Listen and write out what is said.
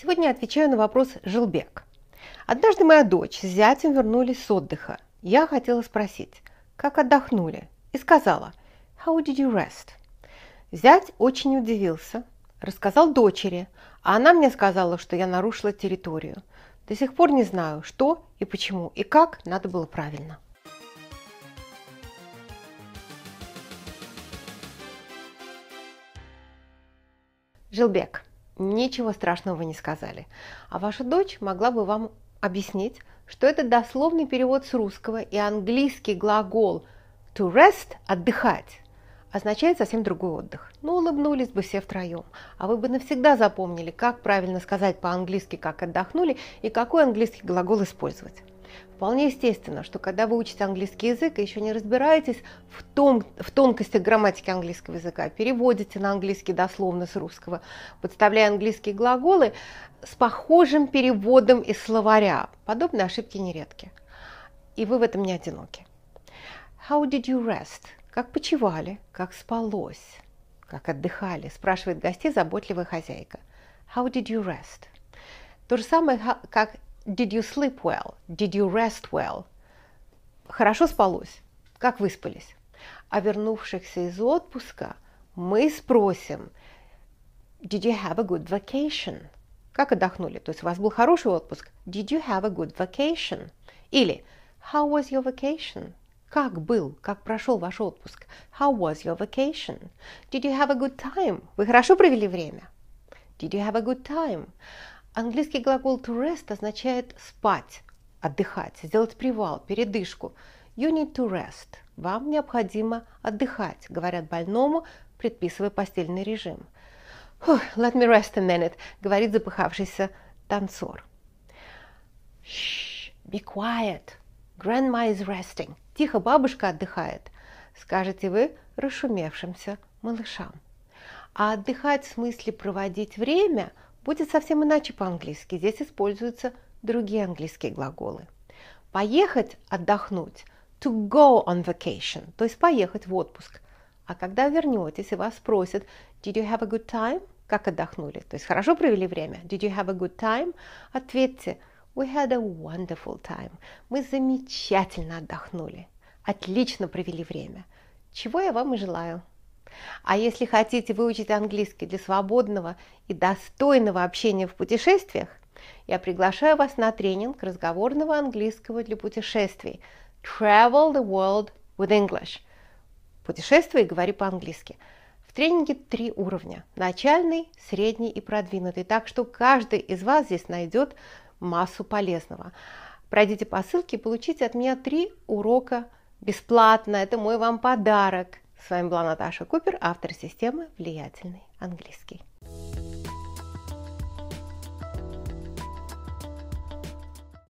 Сегодня я отвечаю на вопрос «Жилбек». Однажды моя дочь с зятем вернулись с отдыха. Я хотела спросить, как отдохнули? И сказала «How did you rest?» Зять очень удивился, рассказал дочери, а она мне сказала, что я нарушила территорию. До сих пор не знаю, что и почему, и как надо было правильно. Жилбек – ничего страшного вы не сказали. А ваша дочь могла бы вам объяснить, что это дословный перевод с русского и английский глагол to rest – отдыхать означает совсем другой отдых. Ну, улыбнулись бы все втроем, а вы бы навсегда запомнили, как правильно сказать по-английски, как отдохнули и какой английский глагол использовать. Вполне естественно, что когда вы учите английский язык и еще не разбираетесь в, том, в тонкостях грамматики английского языка, а переводите на английский дословно с русского, подставляя английские глаголы с похожим переводом из словаря. Подобные ошибки нередки. И вы в этом не одиноки. How did you rest? Как почевали? Как спалось? Как отдыхали? Спрашивает гостей заботливая хозяйка. How did you rest? То же самое, как Did you sleep well? Did you rest well? Хорошо спалось? Как выспались? А вернувшихся из отпуска мы спросим Did you have a good vacation? Как отдохнули? То есть у вас был хороший отпуск. Did you have a good vacation? Или How was your vacation? Как был, как прошел ваш отпуск? How was your vacation? Did you have a good time? Вы хорошо провели время? Did you have a good time? Английский глагол to rest означает спать, отдыхать, сделать привал, передышку. You need to rest. Вам необходимо отдыхать, говорят больному, предписывая постельный режим. Let me rest a minute, говорит запыхавшийся танцор. Shh, be quiet. Grandma is resting. Тихо, бабушка отдыхает, скажете вы расшумевшимся малышам. А отдыхать в смысле проводить время – будет совсем иначе по-английски. Здесь используются другие английские глаголы. Поехать отдохнуть, to go on vacation, то есть поехать в отпуск. А когда вернетесь и вас спросят, did you have a good time? Как отдохнули? То есть хорошо провели время? Did you have a good time? Ответьте, we had a wonderful time. Мы замечательно отдохнули. Отлично провели время. Чего я вам и желаю. А если хотите выучить английский для свободного и достойного общения в путешествиях, я приглашаю вас на тренинг разговорного английского для путешествий Travel the World with English. Путешествуй и говори по-английски. В тренинге три уровня – начальный, средний и продвинутый, так что каждый из вас здесь найдет массу полезного. Пройдите по ссылке и получите от меня три урока бесплатно. Это мой вам подарок – с вами была Наташа Купер, автор системы «Влиятельный английский».